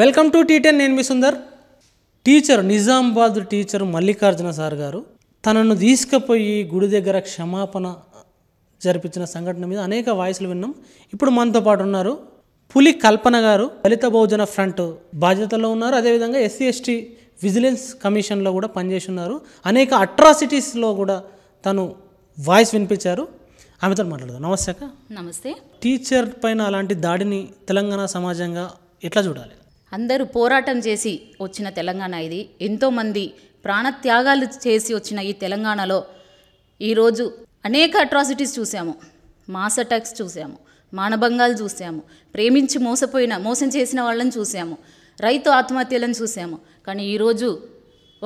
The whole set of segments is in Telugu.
వెల్కమ్ టు టీ టెన్ నేను మీ Sundar teacher Nizamabad teacher Mallikarjuna sir గారు తనను తీసుకుపోయి గుడి దగ్గర క్షమాపణ జరిపించిన సంఘటన మీద అనేక వాయిస్లు విన్నాం ఇప్పుడు మనతో పాటు ఉన్నారు పులి కల్పన గారు దళిత బహుజన ఫ్రంట్ బాధ్యతలో ఉన్నారు అదేవిధంగా ఎస్సీ ఎస్టీ విజిలెన్స్ కమిషన్లో కూడా పనిచేసి ఉన్నారు అనేక అట్రాసిటీస్లో కూడా తను వాయిస్ వినిపించారు ఆమెతో మాట్లాడదాం నమస్తే నమస్తే టీచర్ పైన అలాంటి దాడిని తెలంగాణ సమాజంగా ఎట్లా చూడాలి అందరూ పోరాటం చేసి వచ్చిన తెలంగాణ ఇది ఎంతోమంది ప్రాణత్యాగాలు చేసి వచ్చిన ఈ తెలంగాణలో ఈరోజు అనేక అట్రాసిటీస్ చూసాము మాస్ అటాక్స్ చూసాము మానభంగాలు చూసాము ప్రేమించి మోసపోయిన మోసం చేసిన వాళ్ళని చూసాము రైతు ఆత్మహత్యలను చూసాము కానీ ఈరోజు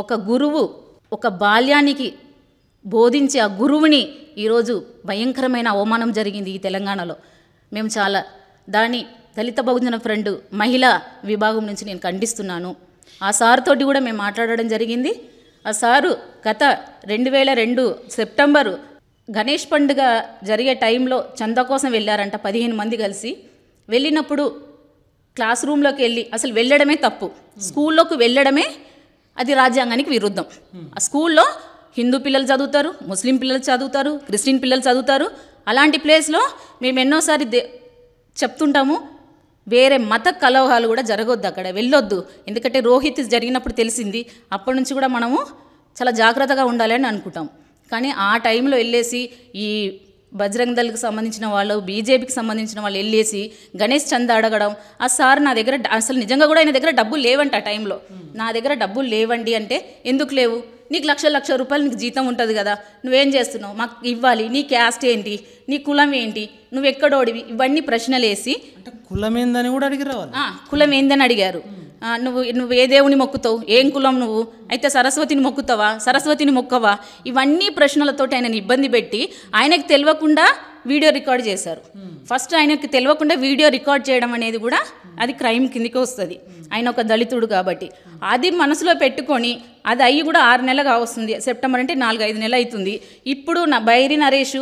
ఒక గురువు ఒక బాల్యానికి బోధించే ఆ గురువుని ఈరోజు భయంకరమైన అవమానం జరిగింది ఈ తెలంగాణలో మేము చాలా దాని దళిత బహుజన ఫ్రంట్ మహిళా విభాగం నుంచి నేను ఖండిస్తున్నాను ఆ సార్ తోటి కూడా మేము మాట్లాడడం జరిగింది ఆ సారు గత రెండు వేల రెండు సెప్టెంబరు గణేష్ పండుగ జరిగే టైంలో చందా కోసం వెళ్ళారంట పదిహేను మంది కలిసి వెళ్ళినప్పుడు క్లాస్ రూమ్లోకి వెళ్ళి అసలు వెళ్ళడమే తప్పు స్కూల్లోకి వెళ్ళడమే అది రాజ్యాంగానికి విరుద్ధం ఆ స్కూల్లో హిందూ పిల్లలు చదువుతారు ముస్లిం పిల్లలు చదువుతారు క్రిస్టియన్ పిల్లలు చదువుతారు అలాంటి ప్లేస్లో మేము ఎన్నోసారి చెప్తుంటాము వేరే మత కలహాలు కూడా జరగొద్దు అక్కడ వెళ్ళొద్దు ఎందుకంటే రోహిత్ జరిగినప్పుడు తెలిసింది అప్పటి నుంచి కూడా మనము చాలా జాగ్రత్తగా ఉండాలని అనుకుంటాం కానీ ఆ టైంలో వెళ్ళేసి ఈ బజరంగ్ దళ్కి సంబంధించిన వాళ్ళు బీజేపీకి సంబంధించిన వాళ్ళు వెళ్ళేసి గణేష్ చంద్ అడగడం ఆ సార్ నా దగ్గర అసలు నిజంగా కూడా ఆయన దగ్గర డబ్బులు లేవంట ఆ టైంలో నా దగ్గర డబ్బులు లేవండి అంటే ఎందుకు లేవు నీకు లక్ష లక్ష రూపాయలు నీకు జీతం ఉంటుంది కదా నువ్వేం చేస్తున్నావు మాకు ఇవ్వాలి నీ క్యాస్ట్ ఏంటి నీ కులం ఏంటి నువ్వు ఎక్కడోడివి ఇవన్నీ ప్రశ్నలు వేసి కులం ఏందని కూడా అడిగి కులం ఏందని అడిగారు నువ్వు నువ్వు ఏ దేవుని మొక్కుతావు ఏం కులం నువ్వు అయితే సరస్వతిని మొక్కుతావా సరస్వతిని మొక్కవా ఇవన్నీ ప్రశ్నలతోటి ఆయనని ఇబ్బంది పెట్టి ఆయనకు తెలియకుండా వీడియో రికార్డ్ చేశారు ఫస్ట్ ఆయనకి తెలియకుండా వీడియో రికార్డ్ చేయడం అనేది కూడా అది క్రైమ్ కిందికి వస్తుంది ఆయన ఒక దళితుడు కాబట్టి అది మనసులో పెట్టుకొని అది అయ్యి కూడా ఆరు నెలలు కావస్తుంది సెప్టెంబర్ అంటే నాలుగు ఐదు నెలలు అవుతుంది ఇప్పుడు నా బైరి నరేష్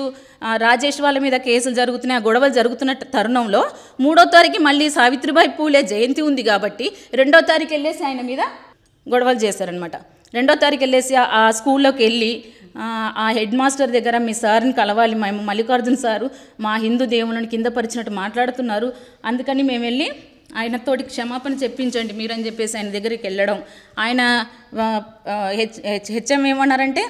రాజేష్ వాళ్ళ మీద కేసులు జరుగుతున్నాయి గొడవలు జరుగుతున్న తరుణంలో మూడో తారీఖు మళ్ళీ సావిత్రిబాయి పూలే జయంతి ఉంది కాబట్టి రెండో తారీఖు వెళ్ళేసి ఆయన మీద గొడవలు చేశారనమాట రెండో తారీఖు వెళ్ళేసి ఆ స్కూల్లోకి వెళ్ళి ఆ హెడ్ మాస్టర్ దగ్గర మీ సార్ని కలవాలి మేము మల్లికార్జున సారు మా హిందూ దేవులను కింద పరిచినట్టు మాట్లాడుతున్నారు అందుకని మేము వెళ్ళి ఆయనతోటి క్షమాపణ చెప్పించండి మీరని చెప్పేసి ఆయన దగ్గరికి వెళ్ళడం ఆయన హెచ్ హెచ్ఎం ఏమన్నారంటే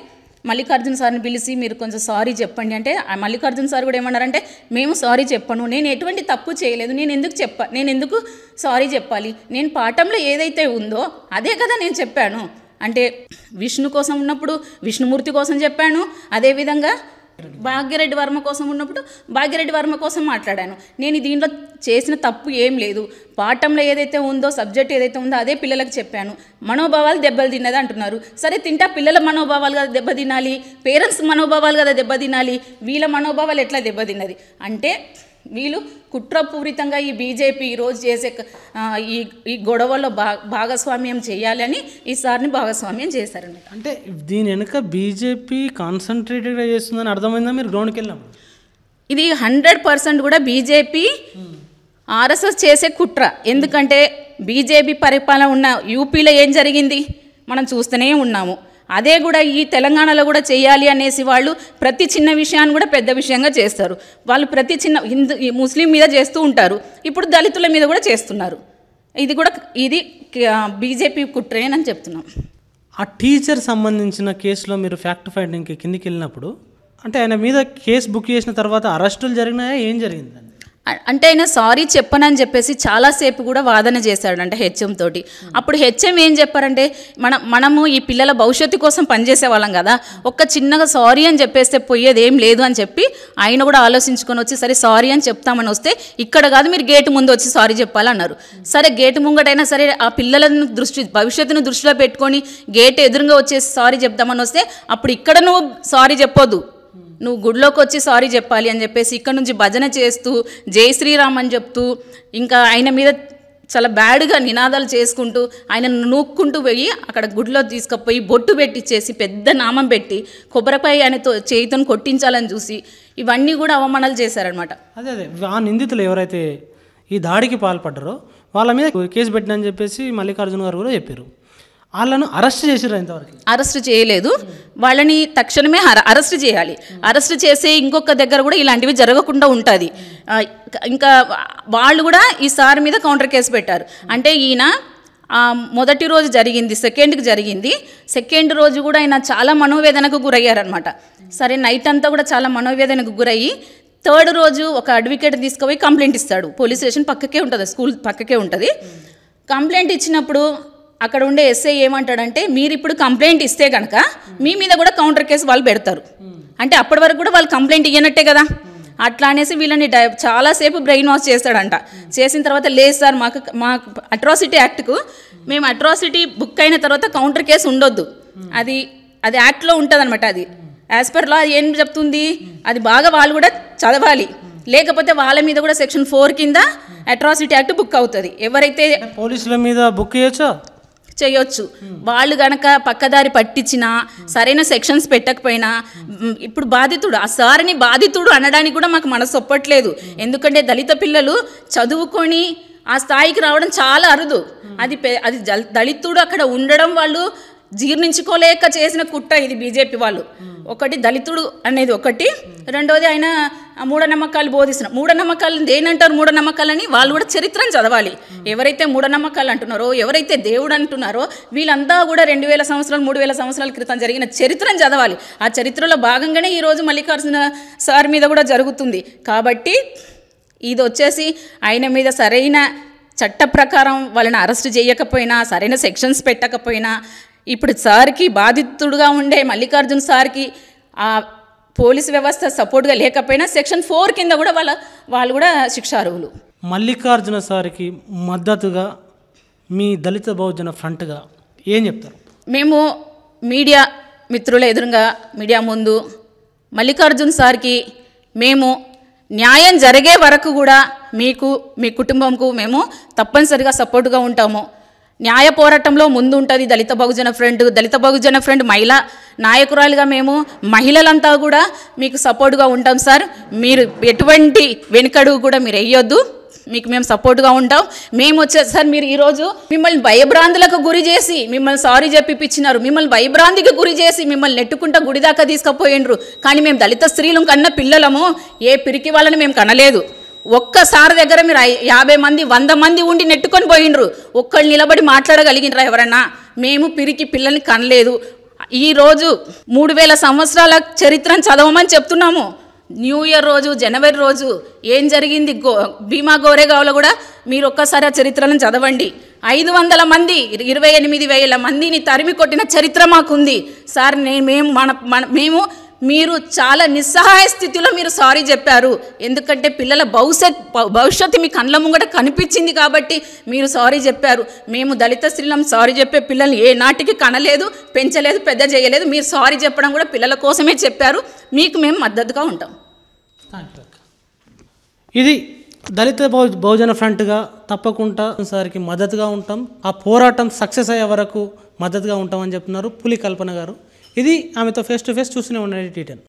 మల్లికార్జున సార్ని పిలిచి మీరు కొంచెం సారీ చెప్పండి అంటే మల్లికార్జున సార్ కూడా ఏమన్నారంటే మేము సారీ చెప్పను నేను ఎటువంటి తప్పు చేయలేదు నేను ఎందుకు చెప్ప నేను ఎందుకు సారీ చెప్పాలి నేను పాఠంలో ఏదైతే ఉందో అదే కదా నేను చెప్పాను అంటే విష్ణు కోసం ఉన్నప్పుడు విష్ణుమూర్తి కోసం చెప్పాను అదేవిధంగా భాగ్యరెడ్డి వర్మ కోసం ఉన్నప్పుడు భాగ్యరెడ్డి వర్మ కోసం మాట్లాడాను నేను దీనిలో చేసిన తప్పు ఏం లేదు పాఠంలో ఏదైతే ఉందో సబ్జెక్ట్ ఏదైతే ఉందో అదే పిల్లలకు చెప్పాను మనోభావాలు దెబ్బలు తిన్నది అంటున్నారు సరే తింటా పిల్లల మనోభావాలు కదా దెబ్బతినాలి పేరెంట్స్ మనోభావాలు కదా దెబ్బతినాలి వీళ్ళ మనోభావాలు ఎట్లా దెబ్బతిన్నది అంటే వీళ్ళు కుట్రపూరితంగా ఈ బీజేపీ ఈరోజు చేసే ఈ ఈ గొడవలో భా భాగస్వామ్యం చేయాలని ఈసారిని భాగస్వామ్యం చేశారనమాట అంటే దీని వెనుక బీజేపీ కాన్సన్ట్రేటెడ్గా చేస్తుందని అర్థమైందా మీరు గ్రౌండ్కి వెళ్ళాము ఇది హండ్రెడ్ పర్సెంట్ కూడా బీజేపీ ఆర్ఎస్ఎస్ చేసే కుట్ర ఎందుకంటే బీజేపీ పరిపాలన ఉన్న యూపీలో ఏం జరిగింది మనం చూస్తూనే ఉన్నాము అదే కూడా ఈ తెలంగాణలో కూడా చేయాలి అనేసి వాళ్ళు ప్రతి చిన్న విషయాన్ని కూడా పెద్ద విషయంగా చేస్తారు వాళ్ళు ప్రతి చిన్న హిందూ ముస్లిం మీద చేస్తూ ఉంటారు ఇప్పుడు దళితుల మీద కూడా చేస్తున్నారు ఇది కూడా ఇది బీజేపీ కుట్రే అని చెప్తున్నాం ఆ టీచర్ సంబంధించిన కేసులో మీరు ఫ్యాక్ట్ ఫైండింగ్కి కిందికి వెళ్ళినప్పుడు అంటే ఆయన మీద కేసు బుక్ చేసిన తర్వాత అరెస్టులు జరిగినాయా ఏం జరిగిందండి అంటే ఆయన సారీ చెప్పనని చెప్పేసి చాలాసేపు కూడా వాదన చేశాడు అంటే హెచ్ఎం తోటి అప్పుడు హెచ్ఎం ఏం చెప్పారంటే మన మనము ఈ పిల్లల భవిష్యత్తు కోసం పనిచేసే వాళ్ళం కదా ఒక్క చిన్నగా సారీ అని చెప్పేస్తే పోయేది ఏం లేదు అని చెప్పి ఆయన కూడా ఆలోచించుకొని వచ్చి సరే సారీ అని చెప్తామని వస్తే ఇక్కడ కాదు మీరు గేటు ముందు వచ్చి సారీ చెప్పాలన్నారు సరే గేటు ముంగటైనా సరే ఆ పిల్లలను దృష్టి భవిష్యత్తును దృష్టిలో పెట్టుకొని గేట్ ఎదురుగా వచ్చేసి సారీ చెప్తామని వస్తే అప్పుడు ఇక్కడ నువ్వు సారీ చెప్పొద్దు నువ్వు గుడిలోకి వచ్చి సారీ చెప్పాలి అని చెప్పేసి ఇక్కడ నుంచి భజన చేస్తూ జై శ్రీరామ్ అని చెప్తూ ఇంకా ఆయన మీద చాలా బ్యాడ్గా నినాదాలు చేసుకుంటూ ఆయన నూక్కుంటూ పోయి అక్కడ గుడిలో తీసుకుపోయి బొట్టు పెట్టిచ్చేసి పెద్ద నామం పెట్టి కొబ్బరిపై ఆయనతో చేయితోని కొట్టించాలని చూసి ఇవన్నీ కూడా అవమానాలు చేశారనమాట అదే అదే ఆ నిందితులు ఎవరైతే ఈ దాడికి పాల్పడ్డారో వాళ్ళ మీద కేసు పెట్టినని చెప్పేసి మల్లికార్జున గారు కూడా చెప్పారు వాళ్ళను అరెస్ట్ చేసారు ఇంతవరకు అరెస్ట్ చేయలేదు వాళ్ళని తక్షణమే అరెస్ట్ చేయాలి అరెస్ట్ చేసే ఇంకొక దగ్గర కూడా ఇలాంటివి జరగకుండా ఉంటుంది ఇంకా వాళ్ళు కూడా ఈ సార్ మీద కౌంటర్ కేసు పెట్టారు అంటే ఈయన మొదటి రోజు జరిగింది సెకండ్కి జరిగింది సెకండ్ రోజు కూడా ఆయన చాలా మనోవేదనకు గురయ్యారనమాట సరే నైట్ అంతా కూడా చాలా మనోవేదనకు గురయ్యి థర్డ్ రోజు ఒక అడ్వకేట్ తీసుకుపోయి కంప్లైంట్ ఇస్తాడు పోలీస్ స్టేషన్ పక్కకే ఉంటుంది స్కూల్ పక్కకే ఉంటుంది కంప్లైంట్ ఇచ్చినప్పుడు అక్కడ ఉండే ఎస్ఐ ఏమంటాడంటే మీరు ఇప్పుడు కంప్లైంట్ ఇస్తే కనుక మీ మీద కూడా కౌంటర్ కేసు వాళ్ళు పెడతారు అంటే అప్పటి వరకు కూడా వాళ్ళు కంప్లైంట్ ఇవ్వనట్టే కదా అట్లా అనేసి వీళ్ళని డై చాలాసేపు బ్రెయిన్ వాష్ చేస్తాడంట చేసిన తర్వాత లేదు సార్ మాకు మా అట్రాసిటీ యాక్ట్కు మేము అట్రాసిటీ బుక్ అయిన తర్వాత కౌంటర్ కేసు ఉండొద్దు అది అది యాక్ట్లో అనమాట అది యాజ్ పర్ లా ఏం చెప్తుంది అది బాగా వాళ్ళు కూడా చదవాలి లేకపోతే వాళ్ళ మీద కూడా సెక్షన్ ఫోర్ కింద అట్రాసిటీ యాక్ట్ బుక్ అవుతుంది ఎవరైతే పోలీసుల మీద బుక్ చేయొచ్చా చేయొచ్చు వాళ్ళు గనక పక్కదారి పట్టించినా సరైన సెక్షన్స్ పెట్టకపోయినా ఇప్పుడు బాధితుడు ఆ సార్ని బాధితుడు అనడానికి కూడా మాకు మనసు ఒప్పట్లేదు ఎందుకంటే దళిత పిల్లలు చదువుకొని ఆ స్థాయికి రావడం చాలా అరుదు అది అది దళితుడు అక్కడ ఉండడం వాళ్ళు జీర్ణించుకోలేక చేసిన కుట్ట ఇది బీజేపీ వాళ్ళు ఒకటి దళితుడు అనేది ఒకటి రెండోది ఆయన మూఢనమ్మకాలు బోధిస్తున్న మూఢనమ్మకాలు దేనంటారు మూఢనమ్మకాలని వాళ్ళు కూడా చరిత్రను చదవాలి ఎవరైతే మూఢనమ్మకాలు అంటున్నారో ఎవరైతే దేవుడు అంటున్నారో వీళ్ళంతా కూడా రెండు వేల సంవత్సరాలు మూడు వేల సంవత్సరాల క్రితం జరిగిన చరిత్రను చదవాలి ఆ చరిత్రలో భాగంగానే ఈరోజు మల్లికార్జున సార్ మీద కూడా జరుగుతుంది కాబట్టి ఇది వచ్చేసి ఆయన మీద సరైన చట్ట ప్రకారం వాళ్ళని అరెస్ట్ చేయకపోయినా సరైన సెక్షన్స్ పెట్టకపోయినా ఇప్పుడు సార్కి బాధితుడుగా ఉండే మల్లికార్జున్ సార్కి ఆ పోలీస్ వ్యవస్థ సపోర్ట్గా లేకపోయినా సెక్షన్ ఫోర్ కింద కూడా వాళ్ళ వాళ్ళు కూడా శిక్షార్హులు మల్లికార్జున సార్కి మద్దతుగా మీ దళిత బహుజన ఫ్రంట్గా ఏం చెప్తారు మేము మీడియా మిత్రుల ఎదురుగా మీడియా ముందు మల్లికార్జున్ సార్కి మేము న్యాయం జరిగే వరకు కూడా మీకు మీ కుటుంబంకు మేము తప్పనిసరిగా సపోర్టుగా ఉంటాము న్యాయ పోరాటంలో ముందుంటుంది దళిత బహుజన ఫ్రంట్ దళిత బహుజన ఫ్రంట్ మహిళా నాయకురాలుగా మేము మహిళలంతా కూడా మీకు సపోర్ట్గా ఉంటాం సార్ మీరు ఎటువంటి వెనుకడుగు కూడా మీరు వేయొద్దు మీకు మేము సపోర్ట్గా ఉంటాం మేము వచ్చేది సార్ మీరు ఈరోజు మిమ్మల్ని భయభ్రాంతులకు గురి చేసి మిమ్మల్ని సారీ చెప్పిపించినారు మిమ్మల్ని భయభ్రాంతికి గురి చేసి మిమ్మల్ని నెట్టుకుంటా గుడి దాకా తీసుకుపోయిండ్రు కానీ మేము దళిత స్త్రీలు కన్నా పిల్లలము ఏ పిరికి వాళ్ళని మేము కనలేదు ఒక్కసారి దగ్గర మీరు యాభై మంది వంద మంది ఉండి నెట్టుకొని పోయినరు ఒక్కళ్ళు నిలబడి మాట్లాడగలిగినరా ఎవరన్నా మేము పిరికి పిల్లల్ని కనలేదు ఈరోజు మూడు వేల సంవత్సరాల చరిత్రను చదవమని చెప్తున్నాము న్యూ ఇయర్ రోజు జనవరి రోజు ఏం జరిగింది గో భీమా గోరేగావ్లో కూడా మీరు ఒక్కసారి ఆ చరిత్రను చదవండి ఐదు వందల మంది ఇరవై ఎనిమిది వేల మందిని తరిమి కొట్టిన చరిత్ర మాకుంది సార్ నేను మేము మన మన మేము మీరు చాలా నిస్సహాయ స్థితిలో మీరు సారీ చెప్పారు ఎందుకంటే పిల్లల భవిష్యత్ భవిష్యత్తు మీ కళ్ళ ముంగట కనిపించింది కాబట్టి మీరు సారీ చెప్పారు మేము దళిత స్త్రీలం సారీ చెప్పే పిల్లల్ని ఏ నాటికి కనలేదు పెంచలేదు పెద్ద చేయలేదు మీరు సారీ చెప్పడం కూడా పిల్లల కోసమే చెప్పారు మీకు మేము మద్దతుగా ఉంటాం ఇది దళిత బహు బహుజన ఫ్రంట్గా తప్పకుండా సార్కి మద్దతుగా ఉంటాం ఆ పోరాటం సక్సెస్ అయ్యే వరకు మద్దతుగా ఉంటామని చెప్తున్నారు పులి కల్పన గారు ఇది ఆమెతో ఫేస్ టు ఫేస్ చూస్తూనే ఉన్నాడు టీటన్